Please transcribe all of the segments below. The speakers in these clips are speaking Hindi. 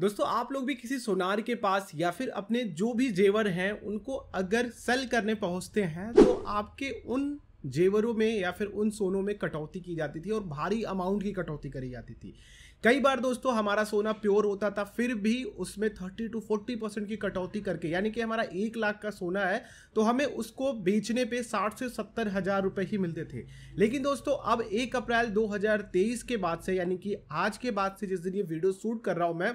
दोस्तों आप लोग भी किसी सोनार के पास या फिर अपने जो भी जेवर हैं उनको अगर सेल करने पहुंचते हैं तो आपके उन जेवरों में या फिर उन सोनों में कटौती की जाती थी और भारी अमाउंट की कटौती करी जाती थी कई बार दोस्तों हमारा सोना प्योर होता था फिर भी उसमें 30 टू 40 परसेंट की कटौती करके यानी कि हमारा एक लाख का सोना है तो हमें उसको बेचने पे 60 से सत्तर हज़ार रुपये ही मिलते थे लेकिन दोस्तों अब एक अप्रैल 2023 के बाद से यानी कि आज के बाद से जिस दिन ये वीडियो शूट कर रहा हूँ मैं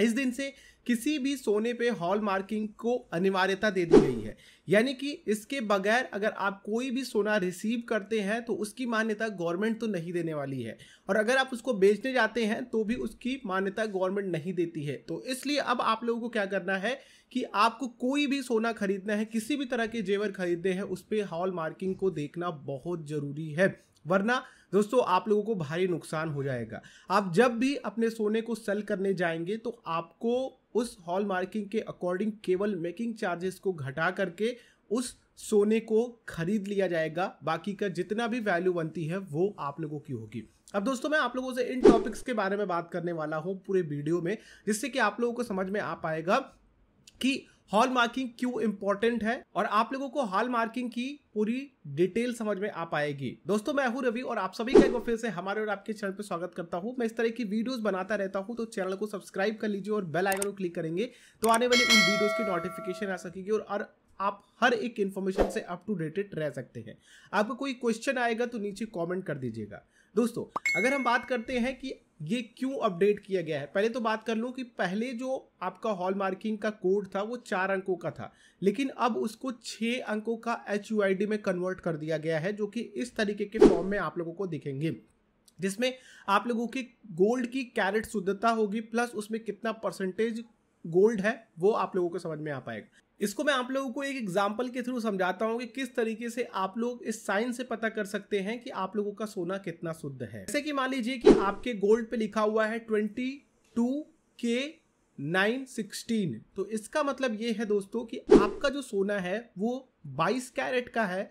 इस दिन से किसी भी सोने पे हॉल मार्किंग को अनिवार्यता दे दी गई है यानी कि इसके बगैर अगर आप कोई भी सोना रिसीव करते हैं तो उसकी मान्यता गवर्नमेंट तो नहीं देने वाली है और अगर आप उसको बेचने जाते हैं तो भी उसकी मान्यता गवर्नमेंट नहीं देती है तो इसलिए अब आप लोगों को क्या करना है कि आपको कोई भी सोना खरीदना है किसी भी तरह के जेवर खरीदने हैं उस पर हॉल मार्किंग को देखना बहुत ज़रूरी है वरना दोस्तों आप लोगों को भारी नुकसान हो जाएगा आप जब भी अपने सोने को सेल करने जाएंगे तो आपको उस हॉल मार्किंग के अकॉर्डिंग केवल मेकिंग चार्जेस को घटा करके उस सोने को खरीद लिया जाएगा बाकी का जितना भी वैल्यू बनती है वो आप लोगों की होगी अब दोस्तों मैं आप लोगों से इन टॉपिक्स के बारे में बात करने वाला हूँ पूरे वीडियो में जिससे कि आप लोगों को समझ में आ पाएगा कि हॉल मार्किंग क्यों इंपॉर्टेंट है और आप लोगों को हॉल मार्किंग की पूरी डिटेल समझ में आ पाएगी दोस्तों मैं हूं रवि और आप सभी का एक बार फिर से हमारे और आपके चैनल पर स्वागत करता हूं मैं इस तरह की वीडियोस बनाता रहता हूं तो चैनल को सब्सक्राइब कर लीजिए और बेल आइकन को क्लिक करेंगे तो आने वाले उन वीडियोज की नोटिफिकेशन आ सकेगी और आप हर एक इंफॉर्मेशन से अप टू डेटेड रह सकते हैं आपको कोई क्वेश्चन आएगा तो नीचे कमेंट कर दीजिएगा दोस्तों अगर हम बात करते हैं कि ये क्यों अपडेट किया गया है पहले तो बात कर लूँ कि पहले जो आपका हॉल मार्किंग का कोड था वो चार अंकों का था लेकिन अब उसको छः अंकों का एच में कन्वर्ट कर दिया गया है जो कि इस तरीके के फॉर्म में आप लोगों को दिखेंगे जिसमें आप लोगों की गोल्ड की कैरेट शुद्धता होगी प्लस उसमें कितना परसेंटेज गोल्ड है वो आप लोगों को समझ में आ पाएगा इसको मैं आप लोगों को एक एग्जाम्पल के थ्रू समझाता हूँ कि किस तरीके से आप लोग इस साइन से पता कर सकते हैं कि आप लोगों का सोना कितना शुद्ध है जैसे कि मान लीजिए कि आपके गोल्ड पे लिखा हुआ है twenty two K nine sixteen तो इसका मतलब ये है दोस्तों कि आपका जो सोना है वो बाईस कैरेट का है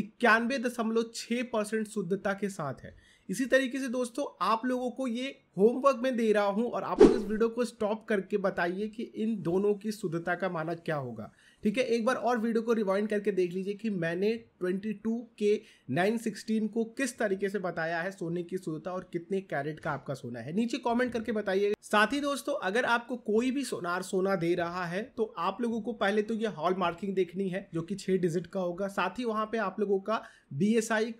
इक्यानवे दशमलव छः परसेंट शुद्धता के साथ है इसी तरीके से दोस्तों आप लोगों को ये होमवर्क में दे रहा हूँ और आप लोग इस वीडियो को स्टॉप करके बताइए कि इन दोनों की शुद्धता का माना क्या होगा ठीक है एक बार और वीडियो को रिवाइंड करके देख लीजिए कि मैंने 22 के 916 को किस तरीके से बताया है सोने की शुद्धता और कितने कैरेट का आपका सोना है नीचे कमेंट करके बताइए साथ ही दोस्तों अगर आपको कोई भी सोनार सोना दे रहा है तो आप लोगों को पहले तो ये हॉल मार्किंग देखनी है जो कि छह डिजिट का होगा साथ ही वहां पे आप लोगों का बी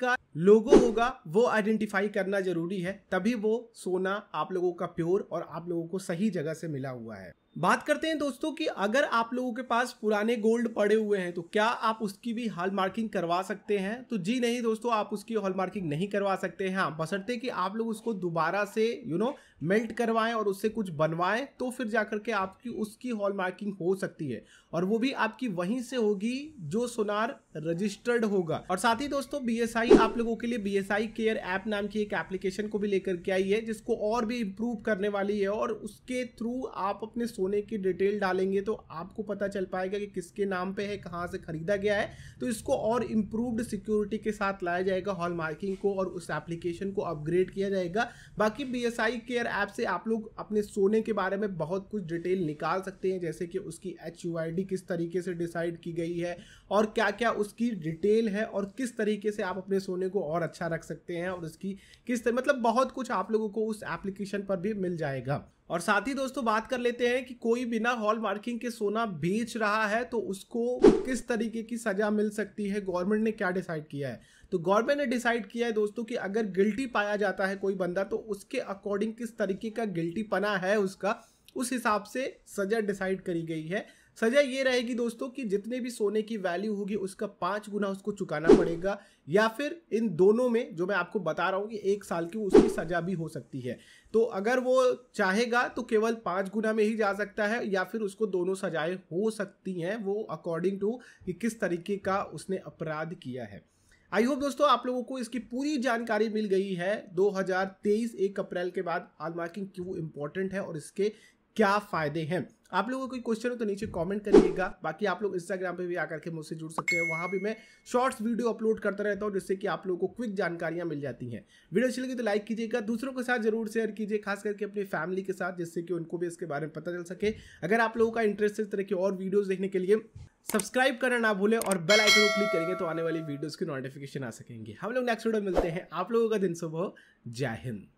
का लोगो होगा वो आइडेंटिफाई करना जरूरी है तभी वो सोना आप लोगों का प्योर और आप लोगों को सही जगह से मिला हुआ है बात करते हैं दोस्तों कि अगर आप लोगों के पास पुराने गोल्ड पड़े हुए हैं तो क्या आप उसकी भी हॉल मार्किंग करवा सकते हैं तो जी नहीं दोस्तों आप उसकी हॉल मार्किंग नहीं करवा सकते हैं हाँ बसरते कि आप लोग उसको दोबारा से you you know know, melt करवाएं और उससे कुछ बनवाएं तो फिर जाकर के आपकी उसकी हॉल मार्किंग हो सकती है और वो भी आपकी वहीं से होगी जो सोनार रजिस्टर्ड होगा और साथ ही दोस्तों बी आप लोगों के लिए बी केयर ऐप नाम की एक एप्लीकेशन को भी लेकर के आई है जिसको और भी इम्प्रूव करने वाली है और उसके थ्रू आप अपने सोने की डिटेल डालेंगे तो आपको पता चल पाएगा कि किसके नाम पे है कहाँ से खरीदा गया है तो इसको और इम्प्रूवड सिक्योरिटी के साथ लाया जाएगा हॉल मार्किंग को और उस एप्लीकेशन को अपग्रेड किया जाएगा बाकी B S I care app से आप लोग अपने सोने के बारे में बहुत कुछ डिटेल निकाल सकते हैं जैसे कि उसकी एच यू आई डी किस तरीके से डिसाइड की गई है और क्या क्या उसकी डिटेल है और किस तरीके से आप अपने सोने को और अच्छा रख सकते हैं और उसकी किस तरह मतलब बहुत कुछ आप लोगों को उस एप्लीकेशन पर भी मिल जाएगा और साथ ही दोस्तों बात कर लेते हैं कि कोई बिना हॉल मार्किंग के सोना बेच रहा है तो उसको किस तरीके की सजा मिल सकती है गवर्नमेंट ने क्या डिसाइड किया है तो गवर्नमेंट ने डिसाइड किया है दोस्तों कि अगर गिल्टी पाया जाता है कोई बंदा तो उसके अकॉर्डिंग किस तरीके का गिल्टी पना है उसका उस हिसाब से सजा डिसाइड करी गई है सजा ये रहेगी दोस्तों कि जितने भी सोने की वैल्यू होगी उसका पाँच गुना उसको चुकाना पड़ेगा या फिर इन दोनों में जो मैं आपको बता रहा हूँ कि एक साल की उसकी सजा भी हो सकती है तो अगर वो चाहेगा तो केवल पाँच गुना में ही जा सकता है या फिर उसको दोनों सजाएं हो सकती हैं वो अकॉर्डिंग टू कि किस तरीके का उसने अपराध किया है आई होप दोस्तों आप लोगों को इसकी पूरी जानकारी मिल गई है 2023 एक अप्रैल के बाद आलमार्किंग क्यों इम्पोर्टेंट है और इसके क्या फ़ायदे हैं आप लोगों को कोई क्वेश्चन हो तो नीचे कमेंट करिएगा बाकी आप लोग इंस्टाग्राम पे भी आकर के मुझसे जुड़ सकते हैं वहाँ भी मैं शॉर्ट्स वीडियो अपलोड करता रहता हूँ जिससे कि आप लोगों को क्विक जानकारियाँ मिल जाती हैं वीडियो अच्छी लगी तो लाइक कीजिएगा दूसरों के साथ जरूर शेयर कीजिए खास करके अपनी फैमिली के साथ जिससे कि उनको भी इसके बारे में पता चल सके अगर आप लोगों का इंटरेस्ट इस तरह की और वीडियोज़ देखने के लिए सब्सक्राइब करना ना भूलें और बेल आइकन को क्लिक करेंगे तो आने वाली वीडियोज़ की नोटिफिकेशन आ सकेंगे हम लोग नेक्स्ट वीडियो मिलते हैं आप लोगों का दिन सुबह जय हिंद